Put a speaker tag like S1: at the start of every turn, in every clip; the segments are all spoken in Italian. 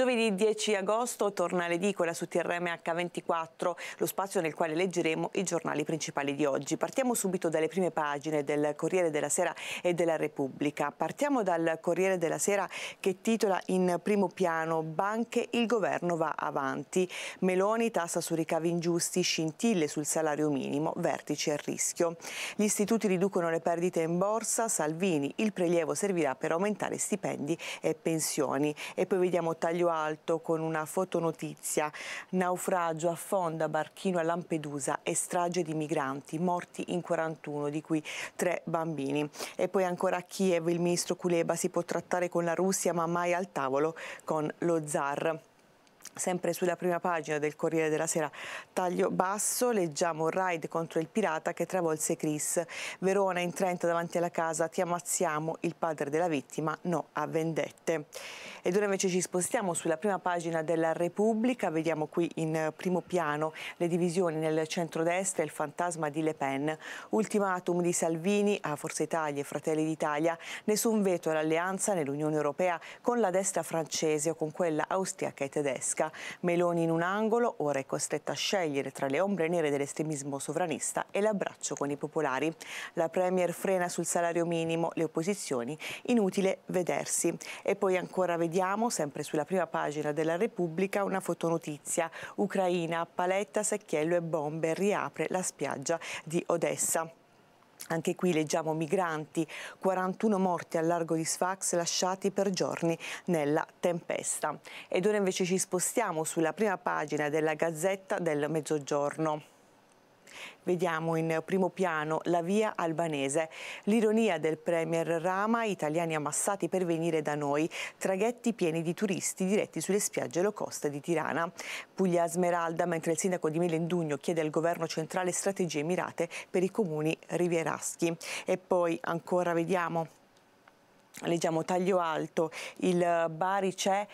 S1: Giovedì 10 agosto torna l'edicola su TRMH24, lo spazio nel quale leggeremo i giornali principali di oggi. Partiamo subito dalle prime pagine del Corriere della Sera e della Repubblica. Partiamo dal Corriere della Sera che titola in primo piano Banche, il governo va avanti. Meloni tassa su ricavi ingiusti, scintille sul salario minimo, vertice a rischio. Gli istituti riducono le perdite in borsa, Salvini, il prelievo servirà per aumentare stipendi e pensioni. E poi vediamo taglio Alto con una fotonotizia. Naufragio, affonda barchino a Lampedusa e strage di migranti, morti in 41, di cui tre bambini. E poi ancora a Kiev il ministro Kuleba si può trattare con la Russia ma mai al tavolo con lo zar. Sempre sulla prima pagina del Corriere della Sera, taglio basso, leggiamo raid contro il pirata che travolse Chris. Verona in Trento davanti alla casa, ti ammazziamo, il padre della vittima, no a vendette. Ed ora invece ci spostiamo sulla prima pagina della Repubblica, vediamo qui in eh, primo piano le divisioni nel centrodestra e il fantasma di Le Pen. Ultimatum di Salvini a Forza Italia e Fratelli d'Italia, nessun veto all'alleanza nell'Unione Europea con la destra francese o con quella austriaca e tedesca tedesca. Meloni in un angolo, ora è costretta a scegliere tra le ombre nere dell'estremismo sovranista e l'abbraccio con i popolari. La Premier frena sul salario minimo, le opposizioni, inutile vedersi. E poi ancora vediamo, sempre sulla prima pagina della Repubblica, una fotonotizia. Ucraina, paletta, secchiello e bombe riapre la spiaggia di Odessa. Anche qui leggiamo migranti, 41 morti al largo di Sfax lasciati per giorni nella tempesta. Ed ora invece ci spostiamo sulla prima pagina della Gazzetta del Mezzogiorno. Vediamo in primo piano la via albanese. L'ironia del premier Rama, italiani ammassati per venire da noi, traghetti pieni di turisti diretti sulle spiagge low cost di Tirana. Puglia Smeralda, mentre il sindaco di Melendugno chiede al governo centrale strategie mirate per i comuni rivieraschi. E poi ancora vediamo Leggiamo taglio alto, il Bari c'è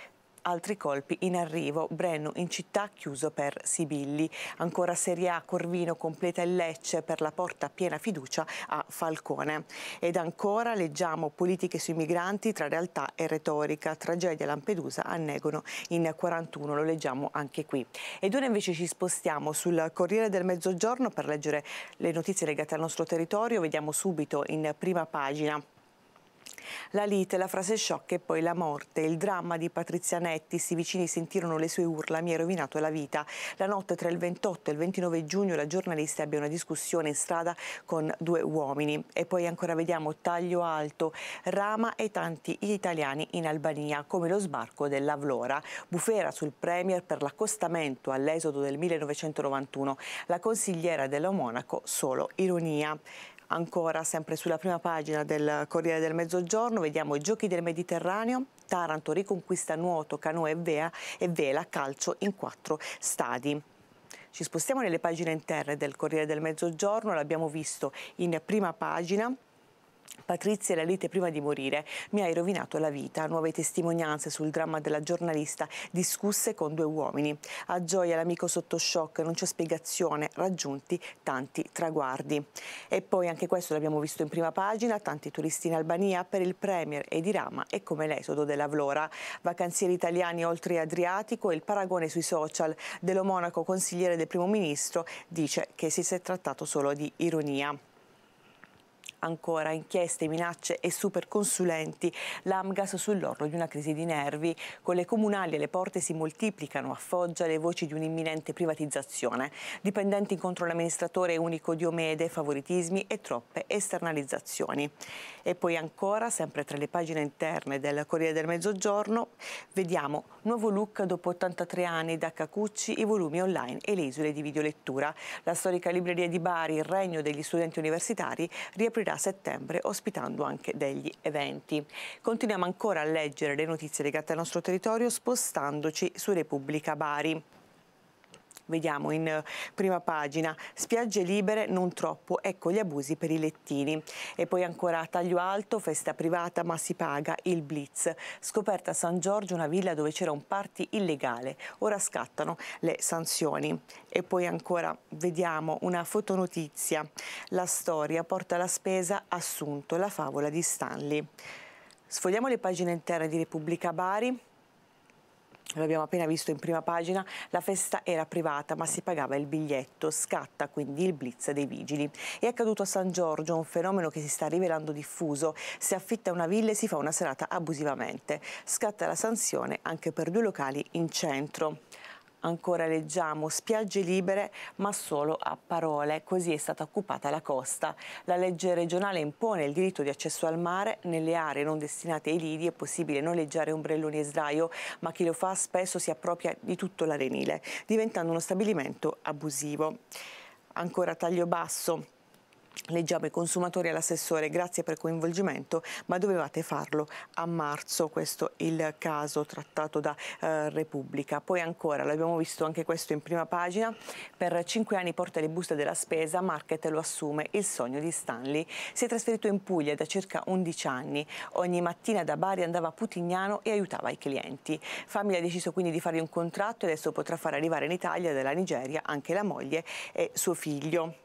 S1: altri colpi in arrivo. Brenno in città chiuso per Sibilli. Ancora Serie A, Corvino completa il Lecce per la porta piena fiducia a Falcone. Ed ancora leggiamo politiche sui migranti tra realtà e retorica. Tragedia a Lampedusa annegono in 41, lo leggiamo anche qui. Ed ora invece ci spostiamo sul Corriere del Mezzogiorno per leggere le notizie legate al nostro territorio. Vediamo subito in prima pagina la lite, la frase sciocca e poi la morte. Il dramma di Patrizia Netti, i vicini sentirono le sue urla, mi ha rovinato la vita. La notte tra il 28 e il 29 giugno la giornalista ebbe una discussione in strada con due uomini. E poi ancora vediamo Taglio Alto, Rama e tanti italiani in Albania, come lo sbarco della Vlora. Bufera sul Premier per l'accostamento all'esodo del 1991. La consigliera della Monaco solo ironia. Ancora sempre sulla prima pagina del Corriere del Mezzogiorno vediamo i giochi del Mediterraneo, Taranto riconquista nuoto, canoe e, vea, e vela, calcio in quattro stadi. Ci spostiamo nelle pagine interne del Corriere del Mezzogiorno, l'abbiamo visto in prima pagina, Patrizia la lite prima di morire, mi hai rovinato la vita. Nuove testimonianze sul dramma della giornalista discusse con due uomini. A gioia l'amico sotto shock, non c'è spiegazione, raggiunti tanti traguardi. E poi anche questo l'abbiamo visto in prima pagina, tanti turisti in Albania per il Premier e di Rama e come l'esodo della Vlora. Vacanzieri italiani oltre Adriatico e il paragone sui social dello monaco consigliere del primo ministro dice che si è trattato solo di ironia ancora inchieste, minacce e superconsulenti, l'Amgas sull'orlo di una crisi di nervi. Con le comunali alle porte si moltiplicano a Foggia le voci di un'imminente privatizzazione, dipendenti contro l'amministratore unico Diomede, favoritismi e troppe esternalizzazioni. E poi ancora, sempre tra le pagine interne del Corriere del Mezzogiorno, vediamo Nuovo look dopo 83 anni da Cacucci, i volumi online e le isole di videolettura. La storica libreria di Bari, il regno degli studenti universitari, riaprirà aprirà a settembre ospitando anche degli eventi. Continuiamo ancora a leggere le notizie legate al nostro territorio spostandoci su Repubblica Bari. Vediamo in eh, prima pagina, spiagge libere, non troppo, ecco gli abusi per i lettini. E poi ancora taglio alto, festa privata ma si paga, il blitz. Scoperta a San Giorgio una villa dove c'era un party illegale, ora scattano le sanzioni. E poi ancora vediamo una fotonotizia, la storia porta la spesa, assunto la favola di Stanley. Sfogliamo le pagine interne di Repubblica Bari, lo abbiamo appena visto in prima pagina, la festa era privata ma si pagava il biglietto, scatta quindi il blitz dei vigili. È accaduto a San Giorgio un fenomeno che si sta rivelando diffuso, si affitta una villa e si fa una serata abusivamente, scatta la sanzione anche per due locali in centro. Ancora leggiamo spiagge libere ma solo a parole. Così è stata occupata la costa. La legge regionale impone il diritto di accesso al mare. Nelle aree non destinate ai lidi è possibile noleggiare ombrelloni e sdraio, ma chi lo fa spesso si appropria di tutto l'arenile, diventando uno stabilimento abusivo. Ancora taglio basso. Leggiamo i consumatori all'assessore, grazie per il coinvolgimento, ma dovevate farlo a marzo, questo è il caso trattato da eh, Repubblica. Poi ancora, l'abbiamo visto anche questo in prima pagina, per cinque anni porta le buste della spesa, Market lo assume, il sogno di Stanley. Si è trasferito in Puglia da circa 11 anni, ogni mattina da Bari andava a Putignano e aiutava i clienti. Famiglia ha deciso quindi di fargli un contratto e adesso potrà far arrivare in Italia dalla Nigeria anche la moglie e suo figlio.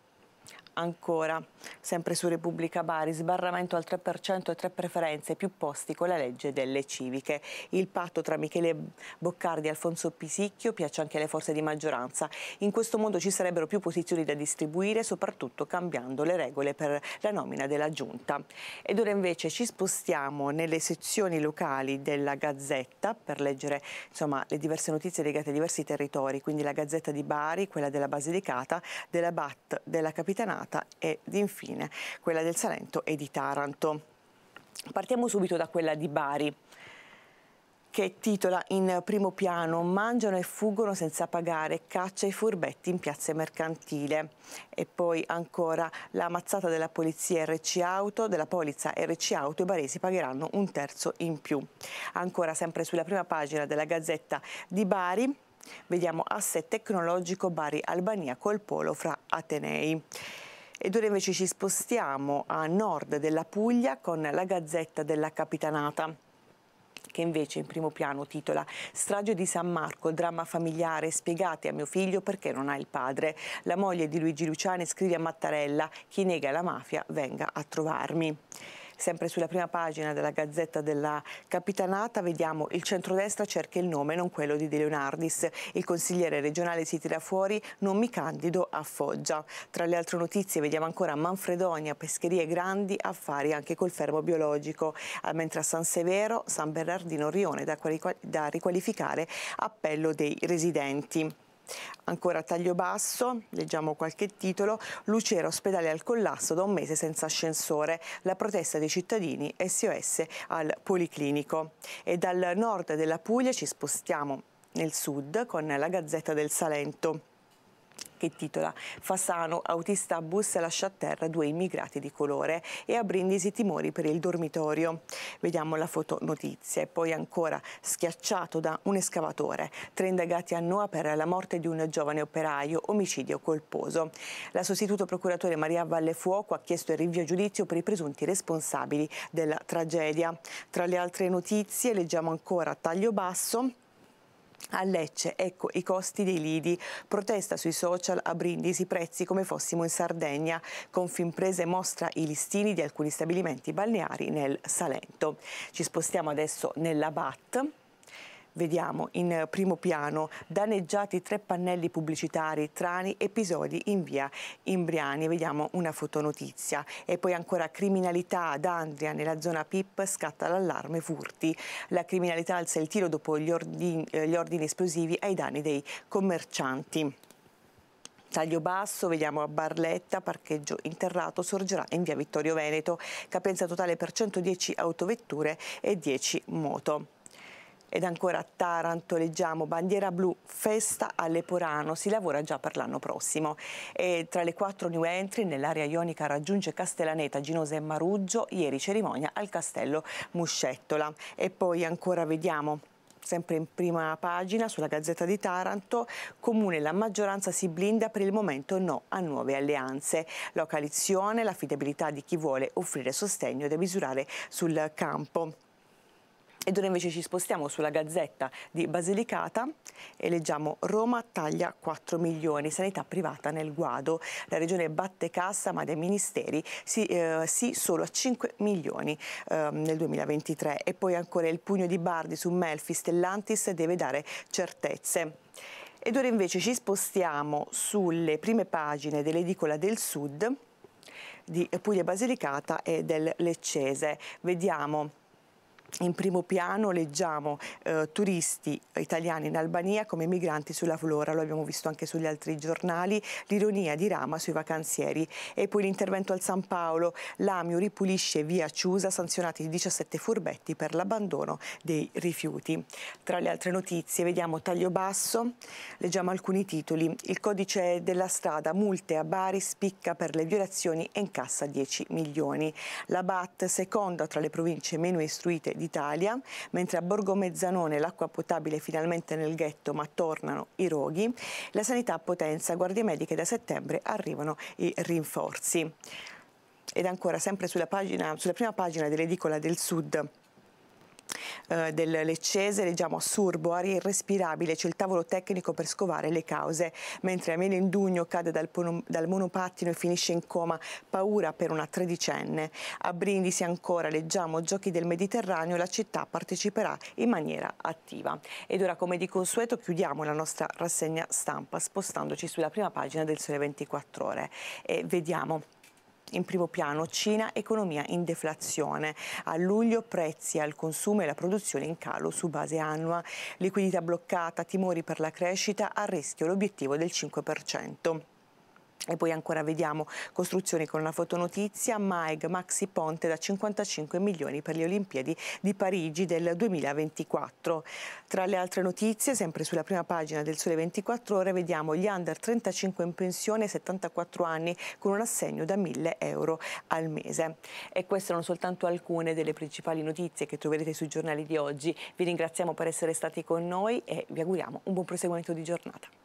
S1: Ancora, sempre su Repubblica Bari, sbarramento al 3% e tre preferenze più posti con la legge delle civiche. Il patto tra Michele Boccardi e Alfonso Pisicchio piace anche alle forze di maggioranza. In questo modo ci sarebbero più posizioni da distribuire, soprattutto cambiando le regole per la nomina della Giunta. Ed ora invece ci spostiamo nelle sezioni locali della Gazzetta per leggere insomma, le diverse notizie legate ai diversi territori, quindi la Gazzetta di Bari, quella della Basilicata, della BAT, della Capitanata Macerata ed infine quella del Salento e di Taranto. Partiamo subito da quella di Bari che titola in primo piano Mangiano e fuggono senza pagare, caccia i furbetti in piazza mercantile. E poi ancora la mazzata della polizia RC Auto, della polizza RC Auto, i baresi pagheranno un terzo in più. Ancora sempre sulla prima pagina della Gazzetta di Bari, vediamo asse tecnologico Bari-Albania col polo fra Atenei. Ed ora invece ci spostiamo a nord della Puglia con la Gazzetta della Capitanata che invece in primo piano titola Strage di San Marco, dramma familiare, spiegate a mio figlio perché non ha il padre. La moglie di Luigi Luciani scrive a Mattarella, chi nega la mafia venga a trovarmi. Sempre sulla prima pagina della Gazzetta della Capitanata vediamo il centrodestra cerca il nome, non quello di De Leonardis. Il consigliere regionale si tira fuori, non mi candido a Foggia. Tra le altre notizie vediamo ancora Manfredonia, pescherie grandi, affari anche col fermo biologico. Mentre a San Severo, San Bernardino Rione da riqualificare appello dei residenti. Ancora a taglio basso, leggiamo qualche titolo, Lucero ospedale al collasso da un mese senza ascensore, la protesta dei cittadini, SOS al Policlinico. E dal nord della Puglia ci spostiamo nel sud con la Gazzetta del Salento che titola Fasano, autista a bus lascia a terra due immigrati di colore e a Brindisi timori per il dormitorio. Vediamo la fotonotizie. Poi ancora schiacciato da un escavatore. Tre indagati a Noa per la morte di un giovane operaio, omicidio colposo. La sostituto procuratore Maria Vallefuoco ha chiesto il rinvio a giudizio per i presunti responsabili della tragedia. Tra le altre notizie leggiamo ancora taglio basso a Lecce, ecco i costi dei lidi, protesta sui social a Brindisi, prezzi come fossimo in Sardegna. Confimprese mostra i listini di alcuni stabilimenti balneari nel Salento. Ci spostiamo adesso nella BAT Vediamo in eh, primo piano danneggiati tre pannelli pubblicitari, trani, episodi in via Imbriani. Vediamo una fotonotizia. E poi ancora criminalità ad Andria, nella zona PIP, scatta l'allarme furti. La criminalità alza il tiro dopo gli ordini, eh, gli ordini esplosivi ai danni dei commercianti. Taglio basso, vediamo a Barletta, parcheggio interrato, sorgerà in via Vittorio Veneto, capienza totale per 110 autovetture e 10 moto. Ed ancora a Taranto leggiamo bandiera blu, festa a Leporano, si lavora già per l'anno prossimo. E tra le quattro new entry nell'area ionica raggiunge Castellaneta, Ginosa e Maruggio, ieri cerimonia al castello Muscettola. E poi ancora vediamo sempre in prima pagina sulla Gazzetta di Taranto, Comune la maggioranza si blinda per il momento no a nuove alleanze. Localizione, l'affidabilità di chi vuole offrire sostegno da misurare sul campo. Ed ora invece ci spostiamo sulla Gazzetta di Basilicata e leggiamo Roma taglia 4 milioni, sanità privata nel guado, la regione batte cassa ma dai ministeri sì, eh, sì solo a 5 milioni eh, nel 2023 e poi ancora il pugno di Bardi su Melfi Stellantis deve dare certezze. Ed ora invece ci spostiamo sulle prime pagine dell'edicola del Sud di Puglia Basilicata e del Leccese. Vediamo in primo piano leggiamo eh, turisti italiani in Albania come migranti sulla flora, lo abbiamo visto anche sugli altri giornali, l'ironia di Rama sui vacanzieri e poi l'intervento al San Paolo, l'Amio ripulisce via Ciusa, sanzionati 17 furbetti per l'abbandono dei rifiuti. Tra le altre notizie vediamo taglio basso, leggiamo alcuni titoli, il codice della strada, multe a Bari spicca per le violazioni e incassa 10 milioni. La BAT seconda tra le province meno istruite d'Italia, mentre a Borgo Mezzanone l'acqua potabile è finalmente nel ghetto ma tornano i roghi, la sanità Potenza, guardie mediche da settembre arrivano i rinforzi. Ed ancora sempre sulla, pagina, sulla prima pagina dell'edicola del Sud eh, del Leccese, leggiamo assurbo, aria irrespirabile, c'è il tavolo tecnico per scovare le cause, mentre Amelio Indugno cade dal, dal monopattino e finisce in coma, paura per una tredicenne. A Brindisi ancora leggiamo Giochi del Mediterraneo, la città parteciperà in maniera attiva. Ed ora come di consueto chiudiamo la nostra rassegna stampa spostandoci sulla prima pagina del Sole 24 Ore e vediamo in primo piano Cina, economia in deflazione. A luglio prezzi al consumo e la produzione in calo su base annua. Liquidità bloccata, timori per la crescita, a rischio l'obiettivo del 5%. E poi ancora vediamo costruzioni con una fotonotizia, Maeg Maxi Ponte da 55 milioni per le Olimpiadi di Parigi del 2024. Tra le altre notizie, sempre sulla prima pagina del Sole 24 Ore, vediamo gli under 35 in pensione, 74 anni, con un assegno da 1000 euro al mese. E queste sono soltanto alcune delle principali notizie che troverete sui giornali di oggi. Vi ringraziamo per essere stati con noi e vi auguriamo un buon proseguimento di giornata.